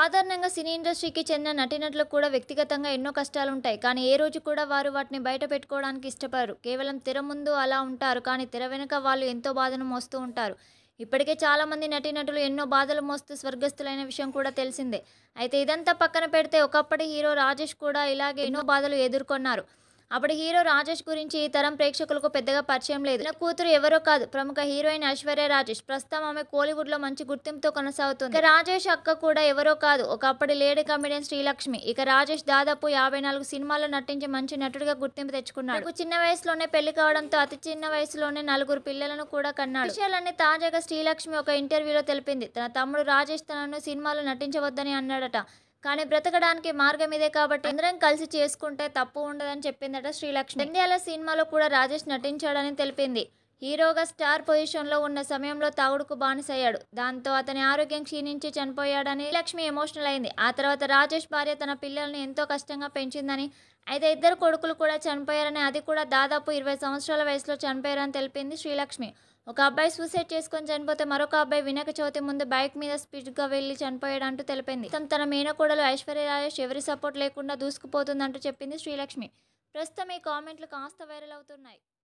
సాధారణంగా సినీ ఇండస్ట్రీకి చెందిన నటీనటులకు కూడా వ్యక్తిగతంగా ఎన్నో కష్టాలు ఉంటాయి కానీ ఏ రోజు కూడా వారు వాటిని బయట పెట్టుకోవడానికి ఇష్టపడరు కేవలం తెర ముందు అలా ఉంటారు కానీ తెర వెనుక వాళ్ళు ఎంతో బాధను మోస్తూ ఉంటారు ఇప్పటికే చాలామంది నటీనటులు ఎన్నో బాధలు మోస్తూ స్వర్గస్థులైన విషయం కూడా తెలిసిందే అయితే ఇదంతా పక్కన పెడితే ఒకప్పటి హీరో రాజేష్ కూడా ఇలాగే ఎన్నో బాధలు ఎదుర్కొన్నారు అప్పుడు హీరో రాజేష్ గురించి ఈ తరం ప్రేక్షకులకు పెద్దగా పరిచయం లేదు నా కూతురు ఎవరో కాదు ప్రముఖ హీరోయిన్ ఐశ్వర్య రాజేష్ ప్రస్తుతం ఆమె కోలీవుడ్ లో మంచి గుర్తింపుతో కొనసాగుతుంది రాజేష్ అక్క కూడా ఎవరో కాదు ఒకప్పటి లేడీ కమిడియన్ శ్రీలక్ష్మి ఇక రాజేష్ దాదాపు యాభై నాలుగు సినిమాల్లో నటించి మంచి నటుడిగా గుర్తింపు తెచ్చుకున్నాడు చిన్న వయసులోనే పెళ్లి కావడంతో అతి చిన్న వయసులోనే నలుగురు పిల్లలను కూడా కన్నాడు విషయాలన్నీ తాజాగా శ్రీలక్ష్మి ఒక ఇంటర్వ్యూలో తెలిపింది తన తమ్ముడు రాజేష్ తనను సినిమాలో నటించవద్దని అన్నాడట కానీ బ్రతకడానికి మార్గం ఇదే కాబట్టి అందరం కలిసి చేసుకుంటే తప్పు ఉండదని చెప్పిందట శ్రీలక్ష్మి ఇండియాలో సినిమాలో కూడా రాజేష్ నటించాడని తెలిపింది హీరోగా స్టార్ పొజిషన్లో ఉన్న సమయంలో తాగుడుకు బానిసయ్యాడు దాంతో అతని ఆరోగ్యం క్షీణించి చనిపోయాడని లక్ష్మి ఎమోషనల్ అయింది ఆ తర్వాత రాజేష్ భార్య తన పిల్లల్ని ఎంతో కష్టంగా పెంచిందని అయితే ఇద్దరు కొడుకులు కూడా చనిపోయారని అది కూడా దాదాపు ఇరవై సంవత్సరాల వయసులో చనిపోయారని తెలిపింది శ్రీలక్ష్మి ఒక అబ్బాయి సూసైడ్ చేసుకొని చనిపోతే మరొక అబ్బాయి వినాయక చవితి ముందు బైక్ మీద స్పీడ్గా వెళ్లి అంటూ తెలిపింది తన తన మేనకోడలు ఐశ్వర్య రాజేష్ ఎవరి సపోర్ట్ లేకుండా దూసుకుపోతుందంటూ చెప్పింది శ్రీలక్ష్మి ప్రస్తుతం ఈ కామెంట్లు కాస్త వైరల్ అవుతున్నాయి